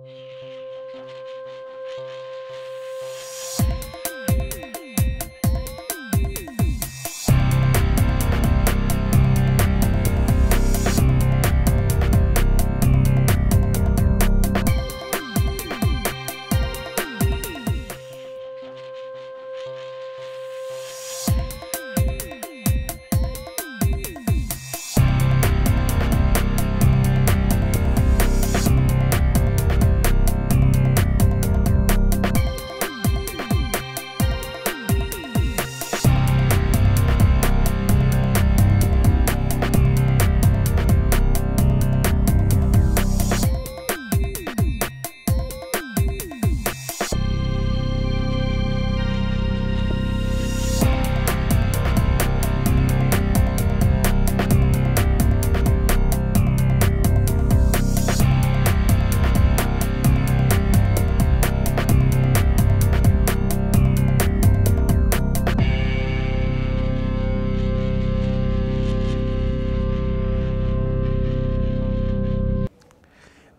Thank you.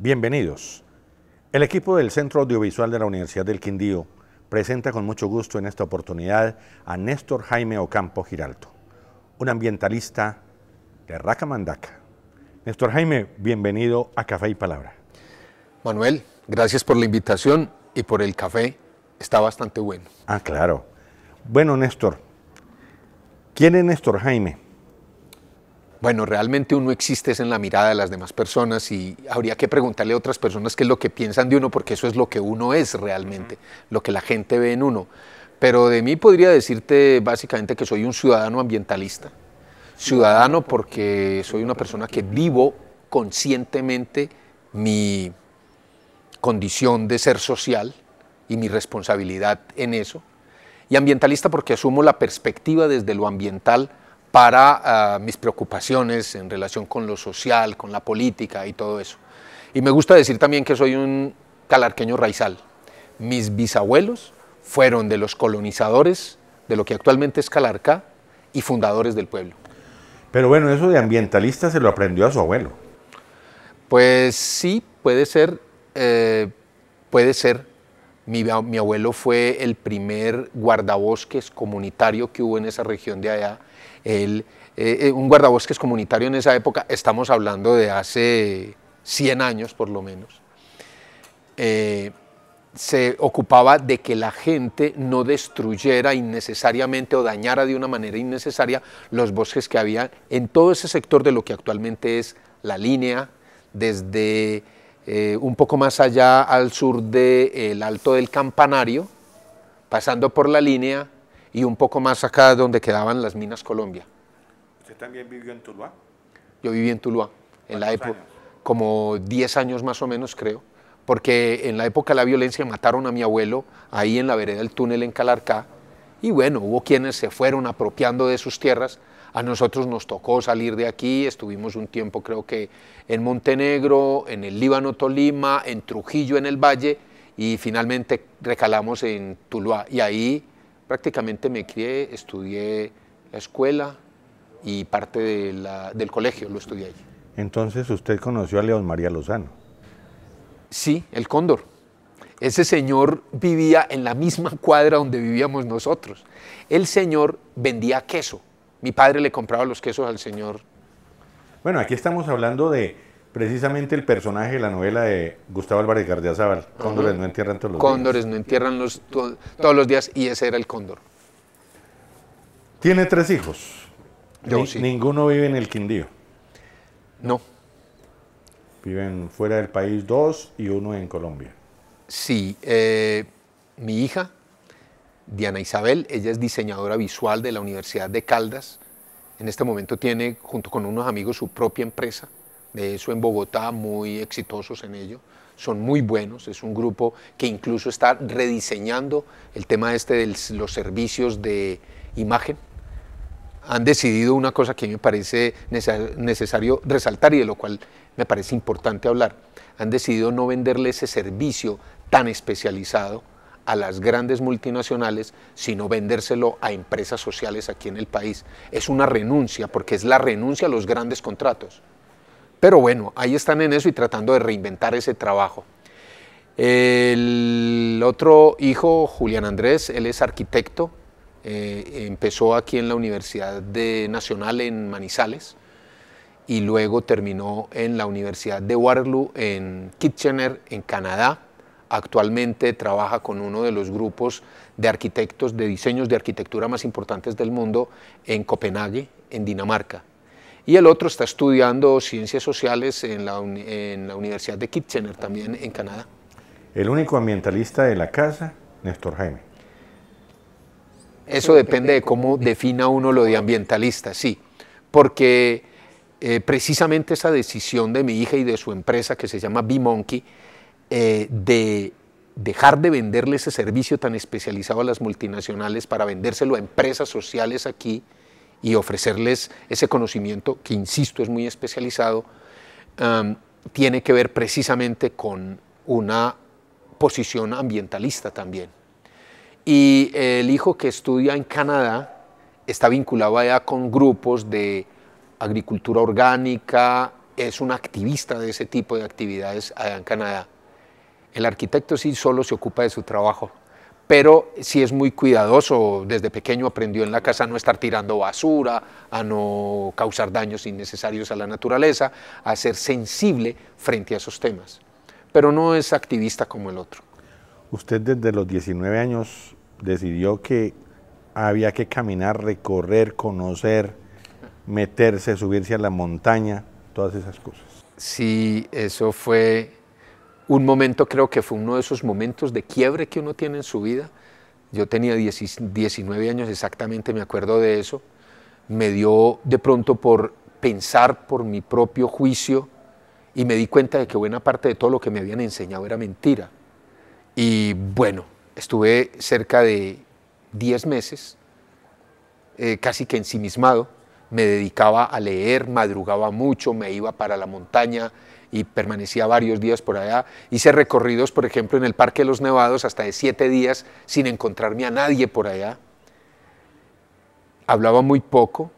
Bienvenidos. El equipo del Centro Audiovisual de la Universidad del Quindío presenta con mucho gusto en esta oportunidad a Néstor Jaime Ocampo Giralto, un ambientalista de Racamandaca. Néstor Jaime, bienvenido a Café y Palabra. Manuel, gracias por la invitación y por el café. Está bastante bueno. Ah, claro. Bueno, Néstor, ¿quién es Néstor Jaime? bueno, realmente uno existe en la mirada de las demás personas y habría que preguntarle a otras personas qué es lo que piensan de uno, porque eso es lo que uno es realmente, lo que la gente ve en uno. Pero de mí podría decirte básicamente que soy un ciudadano ambientalista. Ciudadano porque soy una persona que vivo conscientemente mi condición de ser social y mi responsabilidad en eso. Y ambientalista porque asumo la perspectiva desde lo ambiental para ah, mis preocupaciones en relación con lo social, con la política y todo eso. Y me gusta decir también que soy un calarqueño raizal. Mis bisabuelos fueron de los colonizadores de lo que actualmente es Calarca y fundadores del pueblo. Pero bueno, eso de ambientalista se lo aprendió a su abuelo. Pues sí, puede ser, eh, puede ser. mi abuelo fue el primer guardabosques comunitario que hubo en esa región de allá el, eh, eh, un guardabosques comunitario en esa época, estamos hablando de hace 100 años por lo menos, eh, se ocupaba de que la gente no destruyera innecesariamente o dañara de una manera innecesaria los bosques que había en todo ese sector de lo que actualmente es la línea, desde un poco más allá al sur del Alto del Campanario, pasando por la línea y un poco más acá donde quedaban las minas Colombia. ¿Usted también vivió en Tuluá? Yo viví en Tuluá, en la época, como 10 años más o menos creo, porque en la época de la violencia mataron a mi abuelo ahí en la vereda del túnel en Calarcá, y bueno, hubo quienes se fueron apropiando de sus tierras, a nosotros nos tocó salir de aquí, estuvimos un tiempo creo que en Montenegro, en el Líbano Tolima, en Trujillo en el Valle y finalmente recalamos en Tuluá y ahí prácticamente me crié, estudié la escuela y parte del colegio lo estudié allí. Entonces usted conoció a León María Lozano. Sí, el cóndor. Ese señor vivía en la misma cuadra donde vivíamos nosotros. El señor vendía queso. Mi padre le compraba los quesos al señor. Bueno, aquí estamos hablando de precisamente el personaje de la novela de Gustavo Álvarez Gardiazabal, Cóndores no entierran todos los días. Cóndores no entierran todos los días y ese era el cóndor. Tiene tres hijos. Ninguno vive en el Quindío. No. Viven fuera del país dos y uno en Colombia. Sí, eh, mi hija, Diana Isabel, ella es diseñadora visual de la Universidad de Caldas. En este momento tiene, junto con unos amigos, su propia empresa de eh, eso en Bogotá, muy exitosos en ello. Son muy buenos, es un grupo que incluso está rediseñando el tema este de los servicios de imagen. Han decidido una cosa que me parece necesario resaltar y de lo cual me parece importante hablar. Han decidido no venderle ese servicio tan especializado a las grandes multinacionales, sino vendérselo a empresas sociales aquí en el país. Es una renuncia, porque es la renuncia a los grandes contratos. Pero bueno, ahí están en eso y tratando de reinventar ese trabajo. El otro hijo, Julián Andrés, él es arquitecto, eh, empezó aquí en la Universidad Nacional en Manizales y luego terminó en la Universidad de Waterloo en Kitchener, en Canadá. Actualmente trabaja con uno de los grupos de arquitectos de diseños de arquitectura más importantes del mundo en Copenhague, en Dinamarca y el otro está estudiando ciencias sociales en la, Universidad de Kitchener, también en Canadá. El único ambientalista de la casa, Néstor Jaime. Eso depende de cómo defina uno lo de ambientalista, sí, porque eh, precisamente esa decisión de mi hija y de su empresa que se llama B-Monkey, eh, de dejar de venderle ese servicio tan especializado a las multinacionales para vendérselo a empresas sociales aquí, y ofrecerles ese conocimiento que, insisto, es muy especializado, tiene que ver precisamente con una posición ambientalista también. Y el hijo que estudia en Canadá está vinculado allá con grupos de agricultura orgánica, es un activista de ese tipo de actividades allá en Canadá. El arquitecto sí solo se ocupa de su trabajo, pero sí es muy cuidadoso, desde pequeño aprendió en la casa a no estar tirando basura, a no causar daños innecesarios a la naturaleza, a ser sensible frente a esos temas, pero no es activista como el otro. Usted desde los 19 años decidió que había que caminar, recorrer, conocer, meterse, subirse a la montaña, todas esas cosas. Sí, eso fue un momento, creo que fue uno de esos momentos de quiebre que uno tiene en su vida. Yo tenía 19 años exactamente, me acuerdo de eso. Me dio de pronto por pensar por mi propio juicio y me di cuenta de que buena parte de todo lo que me habían enseñado era mentira. Y bueno, estuve cerca de 10 meses, eh, casi que ensimismado, me dedicaba a leer, madrugaba mucho, me iba para la montaña y permanecía varios días por allá. Hice recorridos, por ejemplo, en el Parque de los Nevados hasta de siete días sin encontrarme a nadie por allá. Hablaba muy poco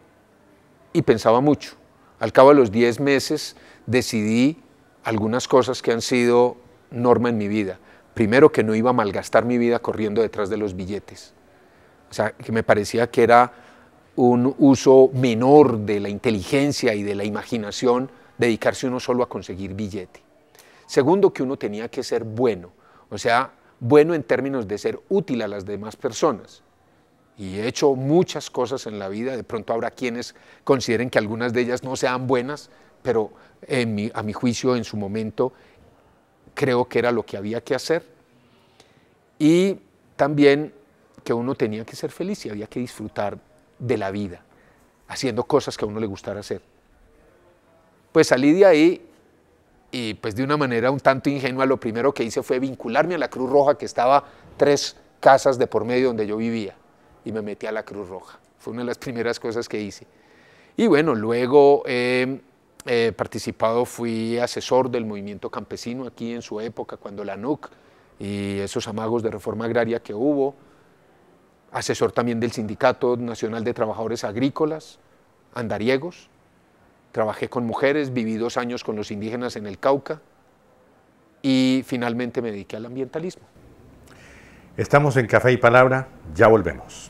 y pensaba mucho. Al cabo de los diez meses decidí algunas cosas que han sido norma en mi vida. Primero, que no iba a malgastar mi vida corriendo detrás de los billetes. O sea, que me parecía que era un uso menor de la inteligencia y de la imaginación, dedicarse uno solo a conseguir billete. Segundo, que uno tenía que ser bueno, o sea, bueno en términos de ser útil a las demás personas. Y he hecho muchas cosas en la vida, de pronto habrá quienes consideren que algunas de ellas no sean buenas, pero a mi juicio en su momento creo que era lo que había que hacer. Y también que uno tenía que ser feliz y había que disfrutar de la vida, haciendo cosas que a uno le gustara hacer. Pues salí de ahí y pues de una manera un tanto ingenua lo primero que hice fue vincularme a la Cruz Roja que estaba tres casas de por medio donde yo vivía y me metí a la Cruz Roja. Fue una de las primeras cosas que hice. Y bueno, luego em, he eh, participado, fui asesor del movimiento campesino aquí en su época, cuando la NUC y esos amagos de reforma agraria que hubo, asesor también del Sindicato Nacional de Trabajadores Agrícolas, andariegos, trabajé con mujeres, viví dos años con los indígenas en el Cauca y finalmente me dediqué al ambientalismo. Estamos en Café y Palabra, ya volvemos.